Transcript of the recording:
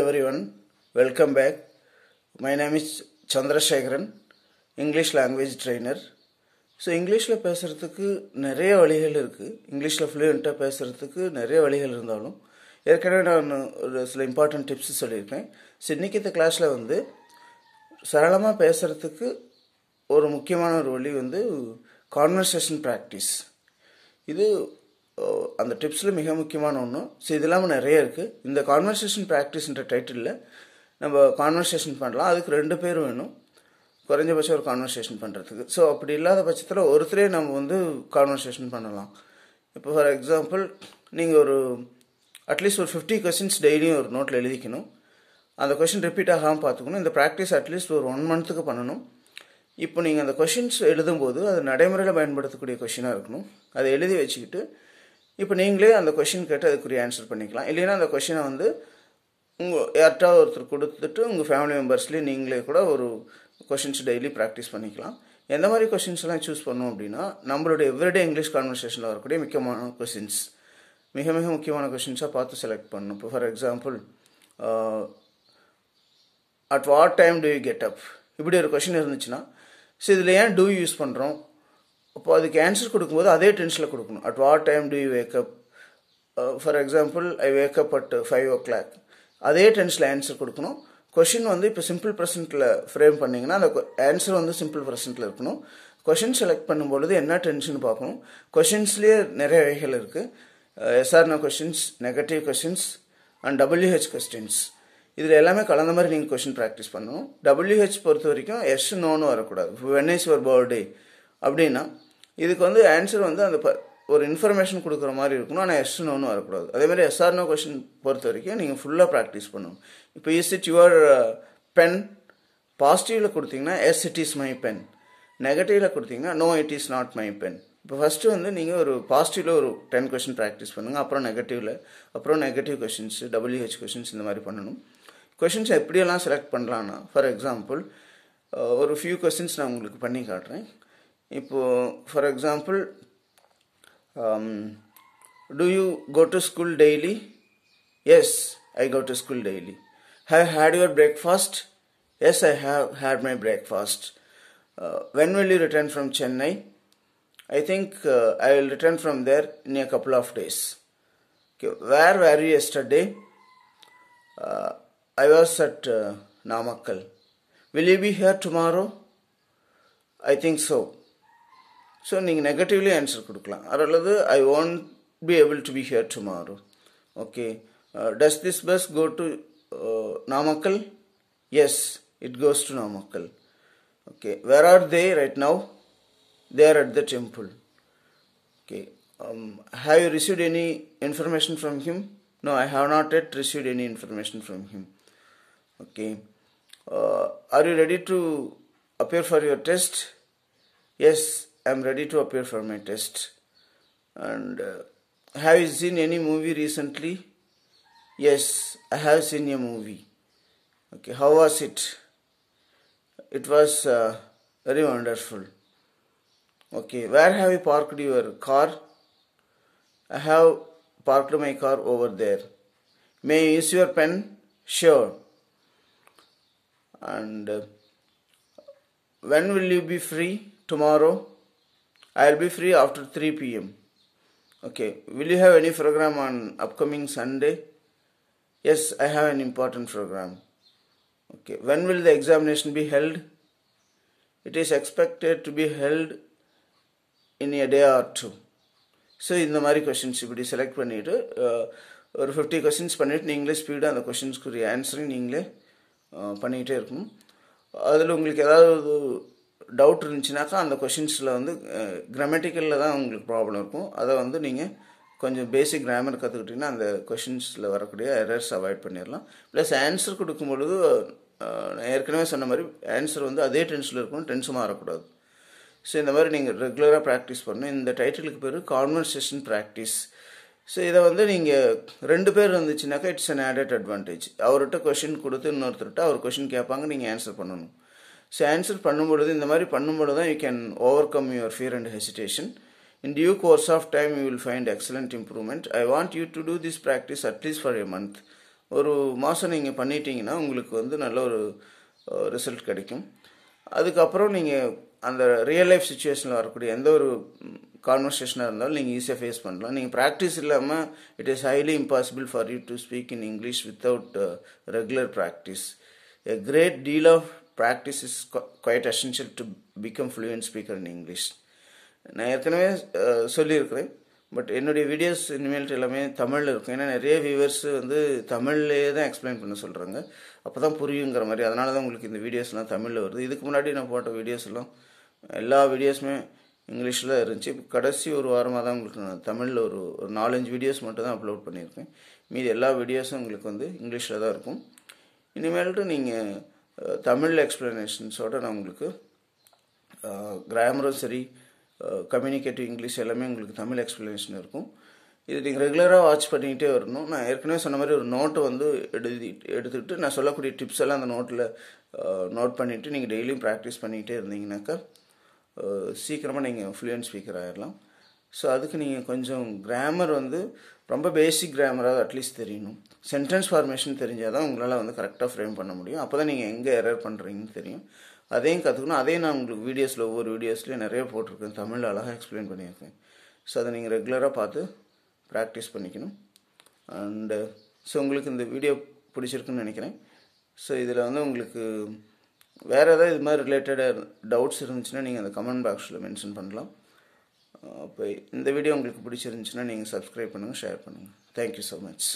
Every one welcome back my name is Chandrasekaran English language trainer. So இங்கிலீஷில் பேசுகிறதுக்கு நிறைய வழிகள் இருக்குது இங்கிலீஷில் ஃப்ளூயண்ட்டாக பேசுகிறதுக்கு நிறைய வழிகள் இருந்தாலும் ஏற்கனவே நான் ஒரு சில இம்பார்ட்டன்ட் டிப்ஸ் சொல்லியிருக்கேன் ஸோ இன்றைக்கி இந்த கிளாஸில் வந்து சரளமாக பேசுகிறதுக்கு ஒரு முக்கியமான ஒரு வழி வந்து கான்வர்சேஷன் ப்ராக்டிஸ் இது அந்த டிப்ஸில் மிக முக்கியமான ஒன்று ஸோ இது இல்லாமல் நிறைய இருக்குது இந்த கான்வர்சேஷன் ப்ராக்டிஸ்ன்ற டைட்டிலில் நம்ம கான்வர்சேஷன் பண்ணலாம் அதுக்கு ரெண்டு பேர் வேணும் குறைஞ்சபட்சம் ஒரு கான்வர்சேஷன் பண்ணுறதுக்கு ஸோ அப்படி இல்லாத பட்சத்தில் ஒருத்தரே நம்ம வந்து கான்வர்சேஷன் பண்ணலாம் இப்போ ஃபார் எக்ஸாம்பிள் நீங்கள் ஒரு அட்லீஸ்ட் ஒரு ஃபிஃப்டி கொஷின்ஸ் டெய்லியும் ஒரு நோட்டில் எழுதிக்கணும் அந்த கொஷின் ரிப்பீட் ஆகாமல் பார்த்துக்கணும் இந்த ப்ராக்டிஸ் அட்லீஸ்ட் ஒரு ஒன் மந்த்துக்கு பண்ணணும் இப்போ நீங்கள் அந்த கொஷின்ஸ் எழுதும்போது அது நடைமுறையில் பயன்படுத்தக்கூடிய கொஷினாக இருக்கணும் அதை எழுதி வச்சுக்கிட்டு இப்போ நீங்களே அந்த கொஷின் கேட்டு அதுக்குரிய ஆன்சர் பண்ணிக்கலாம் இல்லைன்னா அந்த கொஷினை வந்து உங்கள் யார்கிட்ட ஒருத்தர் கொடுத்துட்டு உங்கள் ஃபேமிலி மெம்பர்ஸ்லேயே நீங்களே கூட ஒரு கொஷின்ஸ் டெய்லி ப்ராக்டிஸ் பண்ணிக்கலாம் எந்த மாதிரி கொஷின்ஸ் எல்லாம் சூஸ் பண்ணோம் அப்படின்னா நம்மளுடைய எவ்ரிடே இங்கிலீஷ் கான்வர்சேஷனில் வரக்கூடிய முக்கியமான கொஷின்ஸ் மிக மிக முக்கியமான கொஷின்ஸாக பார்த்து செலக்ட் பண்ணணும் இப்போ for example at what time do you get up இப்படி ஒரு கொஷின் இருந்துச்சுன்னா ஸோ இதில் ஏன் டூ யூஸ் பண்ணுறோம் அப்போ அதுக்கு ஆன்சர் கொடுக்கும்போது அதே டென்ஸில் கொடுக்கணும் at what time do you wake up for example I wake up at five o'clock அதே டென்ஸில் ஆன்சர் கொடுக்கணும் கொஷின் வந்து இப்போ சிம்பிள் ப்ரெசென்ட்டில் ஃப்ரேம் பண்ணிங்கன்னா அந்த ஆன்சர் வந்து சிம்பிள் ப்ரெசென்ட்டில் இருக்கணும் கொஷின் செலக்ட் பண்ணும்பொழுது என்ன டென்ஷன் பார்க்கணும் கொஷின்ஸ்லேயே நிறைய வகைகள் இருக்குது எஸ்ஆர்னா questions negative questions and WH questions இதில் எல்லாமே கலந்த மாதிரி நீங்கள் கொஷின் ப்ராக்டிஸ் பண்ணணும் டபிள்யூஹெச் பொறுத்த வரைக்கும் எஸ் நோன்னு வரக்கூடாது வென் ஒரு பர்த்டே அப்படின்னா இதுக்கு வந்து ஆன்சர் வந்து அந்த ஒரு இன்ஃபர்மேஷன் கொடுக்குற மாதிரி இருக்கணும் ஆனால் எஸ் நோன்னு வரக்கூடாது அதேமாதிரி எஸ்ஆர்னோ கொஷின் பொறுத்த வரைக்கும் நீங்கள் ஃபுல்லாக ப்ராக்டிஸ் பண்ணணும் இப்போ இஸ் இட் யுவர் பென் பாசிட்டிவில் கொடுத்தீங்கன்னா yes it is my pen நெகட்டிவில் கொடுத்தீங்கன்னா no it is not my pen இப்போ ஃபஸ்ட்டு வந்து நீங்கள் ஒரு பாசிட்டிவில் ஒரு டென் கொஷின் ப்ராக்டிஸ் பண்ணுங்கள் அப்புறம் நெகட்டிவில் அப்புறம் நெகட்டிவ் கொஷின்ஸ் டபிள்யூஹெச் கொஷின்ஸ் இந்த மாதிரி பண்ணணும் கொஷின்ஸ் எப்படியெல்லாம் செலக்ட் பண்ணலான்னா ஃபார் எக்ஸாம்பிள் ஒரு ஃபியூ கொஷின்ஸ் நான் உங்களுக்கு பண்ணி காட்டுறேன் இப்போது for example do you go to school daily yes I go to school daily how had your breakfast yes I have had my breakfast when will you return from Chennai I think uh, I will return from there in a couple of days. where were you yesterday? Uh, I was at uh, Namakkal. Will you be here tomorrow? I think so. So நீங்கள் negatively answer கொடுக்கலாம் அல்லது I want be able to be here tomorrow okay does this bus go to Namakkal yes it goes to Namakkal okay where are they right now there at the temple okay have you received any information from him no i have not yet received any information from him okay uh, are you ready to appear for your test yes I'm ready to appear for my test. And uh, have you seen any movie recently? Yes, I have seen a movie. Okay, how was it? It was uh, very wonderful. Okay, where have you parked your car? I have parked my car over there. May I use your pen? Sure. And uh, when will you be free? Tomorrow? I'll be free after 3 p.m. Okay, will you have any program on upcoming Sunday? Yes, I have an important program. Okay, when will the examination be held? It is expected to be held in a day or two. questions you மாதிரி questions இப்படி select பண்ணிவிட்டு ஒரு fifty questions பண்ணிவிட்டு the ஸ்பீடாக அந்த கொஷின்ஸ்க்குரிய ஆன்சரையும் நீங்களே பண்ணிகிட்டே இருக்கணும் அதில் உங்களுக்கு ஏதாவது டவுட் இருந்துச்சுனாக்கா அந்த கொஷின்ஸில் வந்து கிராமட்டிக்கலில் தான் உங்களுக்கு ப்ராப்ளம் இருக்கும் அதை வந்து நீங்கள் கொஞ்சம் பேசிக் கிராமர் கற்றுக்கிட்டிங்கன்னா அந்த கொஷின்ஸில் வரக்கூடிய எரர்ஸ் அவாய்ட் பண்ணிடலாம் ப்ளஸ் ஆன்சர் கொடுக்கும்பொழுது ஏற்கனவே சொன்ன மாதிரி ஆன்சர் வந்து அதே டென்ஸில் இருக்கணும் டென்ஸுமாக வரக்கூடாது ஸோ இந்த மாதிரி நீங்கள் ரெகுலராக ப்ராக்டிஸ் பண்ணணும் இந்த டைட்டிலுக்கு பேர் கான்வர்சேஷன் ப்ராக்டிஸ் ஸோ இதை வந்து நீங்கள் ரெண்டு பேர் இருந்துச்சுனாக்கா இட்ஸ் அன் ஆடட் அட்வான்டேஜ் அவர்கிட்ட கொஷின் கொடுத்து இன்னொருத்தர்கிட்ட அவர் கொஷின் கேட்பாங்க நீங்கள் ஆன்சர் பண்ணணும் ஸோ ஆன்சர் பண்ணும்பொழுது இந்த மாதிரி பண்ணும்பொழுது தான் you can overcome your fear and hesitation in due course of time you will find excellent improvement I want you to do this practice at least for a month ஒரு மாதம் நீங்கள் பண்ணிட்டீங்கன்னா உங்களுக்கு வந்து நல்ல ஒரு ரிசல்ட் கிடைக்கும் அதுக்கப்புறம் நீங்கள் அந்த ரியல் லைஃப் சுச்சுவேஷனில் வரக்கூடிய எந்த ஒரு கான்வர்சேஷனாக இருந்தாலும் நீங்கள் ஈஸியாக ஃபேஸ் பண்ணலாம் நீங்கள் ப்ராக்டிஸ் இல்லாமல் it is highly impossible for you to speak in English without regular practice a great deal of practice is quite essential to become fluent speaker in English நான் ஏற்கனவே சொல்லியிருக்கிறேன் பட் என்னுடைய வீடியோஸ் இனிமேல் எல்லாமே தமிழில் இருக்கும் ஏன்னா நிறைய வியூவர்ஸ் வந்து தமிழ்லேயே தான் எக்ஸ்பிளைன் பண்ண சொல்கிறாங்க அப்போ தான் புரியுங்கிற மாதிரி அதனால தான் உங்களுக்கு இந்த வீடியோஸ்லாம் தமிழில் வருது இதுக்கு முன்னாடி நான் போட்ட வீடியோஸ் எல்லாம் எல்லா வீடியோஸுமே இங்கிலீஷில் இருந்துச்சு இப்போ கடைசி ஒரு வாரமாக தான் உங்களுக்கு நான் தமிழில் ஒரு ஒரு நாலஞ்சு வீடியோஸ் மட்டும் தான் அப்லோட் பண்ணியிருக்கேன் மீதி எல்லா வீடியோஸும் உங்களுக்கு வந்து இங்கிலீஷில் தான் இருக்கும் இனிமேல்ட்டு நீங்கள் தமிழ் எக்ஸ்ப்ளனேஷன்ஸோடு நான் உங்களுக்கு கிராமரும் சரி கம்யூனிகேட்டிவ் இங்கிலீஷ் எல்லாமே உங்களுக்கு தமிழ் எக்ஸ்ப்ளனேஷன் இருக்கும் இது நீங்கள் ரெகுலராக வாட்ச் பண்ணிக்கிட்டே வரணும் நான் ஏற்கனவே சொன்ன மாதிரி ஒரு நோட்டு வந்து எழுதி எடுத்துக்கிட்டு நான் சொல்லக்கூடிய டிப்ஸ் எல்லாம் அந்த நோட்டில் நோட் பண்ணிவிட்டு நீங்கள் டெய்லியும் ப்ராக்டிஸ் பண்ணிக்கிட்டே இருந்தீங்கன்னாக்கா சீக்கிரமாக நீங்கள் ஃப்ளூயன்ட் ஸ்பீக்கர் ஆகிடலாம் ஸோ அதுக்கு நீங்கள் கொஞ்சம் கிராமர் வந்து ரொம்ப பேசிக் கிராமராக அட்லீஸ்ட் தெரியணும் சென்டென்ஸ் ஃபார்மேஷன் தெரிஞ்சால் தான் உங்களால் வந்து கரெக்டாக ஃப்ரேம் பண்ண முடியும் அப்போ தான் நீங்கள் எங்கே எரர் பண்ணுறீங்கன்னு தெரியும் அதையும் கற்றுக்கணும் அதையும் நான் உங்களுக்கு வீடியோஸில் ஒவ்வொரு வீடியோஸ்லேயும் நிறைய போட்டிருக்கேன் தமிழில் அழகாக எக்ஸ்பிளைன் பண்ணியிருக்கேன் ஸோ அதை நீங்கள் ரெகுலராக பார்த்து ப்ராக்டிஸ் பண்ணிக்கணும் அண்டு ஸோ உங்களுக்கு இந்த வீடியோ பிடிச்சிருக்குன்னு நினைக்கிறேன் ஸோ இதில் வந்து உங்களுக்கு வேறு ஏதாவது இது மாதிரி ரிலேட்டடாக டவுட்ஸ் இருந்துச்சுன்னா நீங்கள் அந்த கமெண்ட் பாக்ஸில் மென்ஷன் பண்ணலாம் அப்போ இந்த வீடியோ உங்களுக்கு பிடிச்சிருந்துச்சுன்னா நீங்கள் சப்ஸ்கிரைப் பண்ணுங்கள் ஷேர் பண்ணுங்கள் தேங்க்யூ ஸோ மச்